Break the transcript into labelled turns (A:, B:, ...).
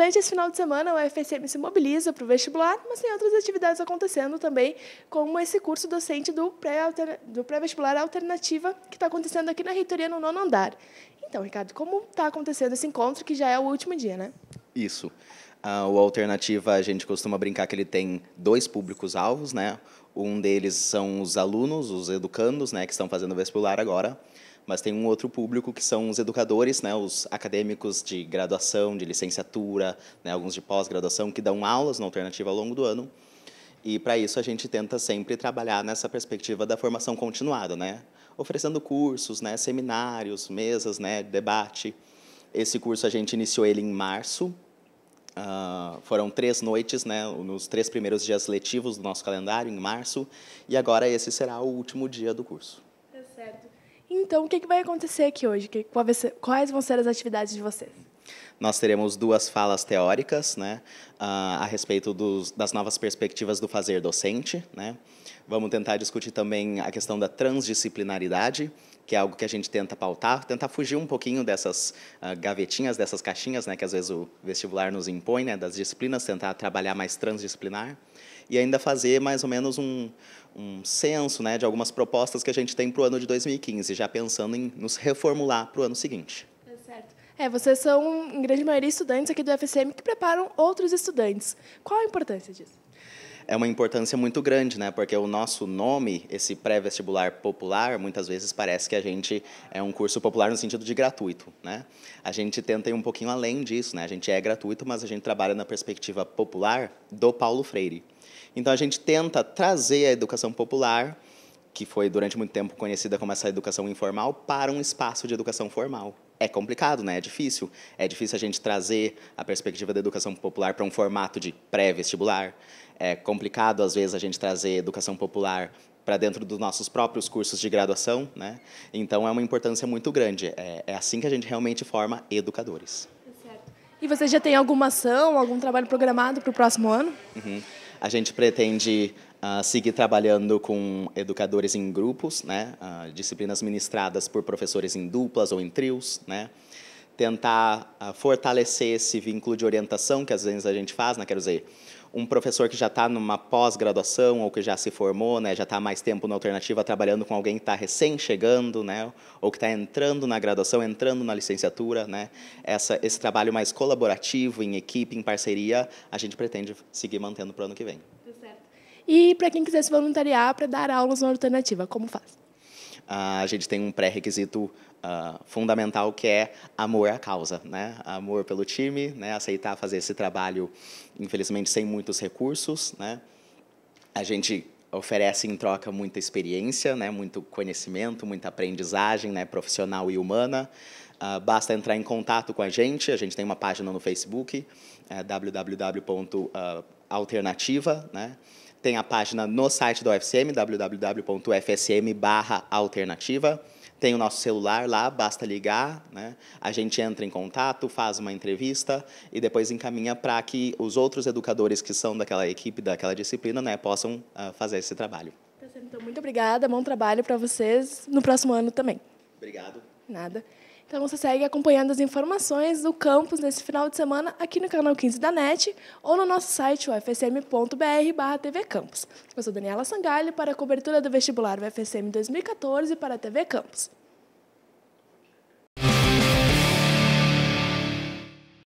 A: Durante esse final de semana, o UFSM se mobiliza para o vestibular, mas tem outras atividades acontecendo também, como esse curso docente do pré-vestibular pré alternativa que está acontecendo aqui na reitoria no nono andar. Então, Ricardo, como está acontecendo esse encontro, que já é o último dia, né?
B: Isso. Ah, o Alternativa, a gente costuma brincar que ele tem dois públicos-alvos, né? Um deles são os alunos, os educandos, né, que estão fazendo vestibular agora, mas tem um outro público que são os educadores, né, os acadêmicos de graduação, de licenciatura, né, alguns de pós-graduação, que dão aulas na alternativa ao longo do ano. E para isso a gente tenta sempre trabalhar nessa perspectiva da formação continuada, né? oferecendo cursos, né, seminários, mesas, né, debate. Esse curso a gente iniciou ele em março. Uh, foram três noites, né, nos três primeiros dias letivos do nosso calendário, em março, e agora esse será o último dia do curso.
A: Então, o que, que vai acontecer aqui hoje? Que, quais vão ser as atividades de vocês?
B: Nós teremos duas falas teóricas né, a respeito dos, das novas perspectivas do fazer docente. Né. Vamos tentar discutir também a questão da transdisciplinaridade, que é algo que a gente tenta pautar, tentar fugir um pouquinho dessas uh, gavetinhas, dessas caixinhas né, que às vezes o vestibular nos impõe, né, das disciplinas, tentar trabalhar mais transdisciplinar e ainda fazer mais ou menos um, um censo né, de algumas propostas que a gente tem para o ano de 2015, já pensando em nos reformular para o ano seguinte.
A: É, vocês são, em grande maioria, estudantes aqui do FCM que preparam outros estudantes. Qual a importância disso?
B: É uma importância muito grande, né? Porque o nosso nome, esse pré-vestibular popular, muitas vezes parece que a gente é um curso popular no sentido de gratuito, né? A gente tenta ir um pouquinho além disso, né? A gente é gratuito, mas a gente trabalha na perspectiva popular do Paulo Freire. Então a gente tenta trazer a educação popular que foi durante muito tempo conhecida como essa educação informal, para um espaço de educação formal é complicado, né? É difícil. É difícil a gente trazer a perspectiva da educação popular para um formato de pré-vestibular. É complicado, às vezes, a gente trazer educação popular para dentro dos nossos próprios cursos de graduação, né? Então é uma importância muito grande. É, é assim que a gente realmente forma educadores.
A: E você já tem alguma ação, algum trabalho programado para o próximo ano?
B: Uhum. A gente pretende Uh, seguir trabalhando com educadores em grupos, né? Uh, disciplinas ministradas por professores em duplas ou em trios, né? tentar uh, fortalecer esse vínculo de orientação que às vezes a gente faz, né? quero dizer, um professor que já está numa pós-graduação ou que já se formou, né? já está mais tempo na alternativa trabalhando com alguém que está recém-chegando, né? ou que está entrando na graduação, entrando na licenciatura, né? Essa, esse trabalho mais colaborativo, em equipe, em parceria, a gente pretende seguir mantendo para o ano que vem.
A: E para quem quiser se voluntariar para dar aulas na alternativa, como faz?
B: a gente tem um pré-requisito uh, fundamental que é amor à causa, né? Amor pelo time, né? Aceitar fazer esse trabalho, infelizmente, sem muitos recursos, né? A gente oferece em troca muita experiência, né? Muito conhecimento, muita aprendizagem, né? Profissional e humana. Uh, basta entrar em contato com a gente. A gente tem uma página no Facebook, é www.alternativa, ah, né? Tem a página no site da UFSM, www.fsm/alternativa. Tem o nosso celular lá, basta ligar, né? a gente entra em contato, faz uma entrevista e depois encaminha para que os outros educadores que são daquela equipe, daquela disciplina, né, possam uh, fazer esse trabalho.
A: Tá então, muito obrigada, bom trabalho para vocês no próximo ano também. Obrigado. Nada. Então você segue acompanhando as informações do campus nesse final de semana aqui no canal 15 da NET ou no nosso site ufsm.br TV Campus. Eu sou Daniela Sangalho para a cobertura do vestibular UFSM 2014 para a TV Campus.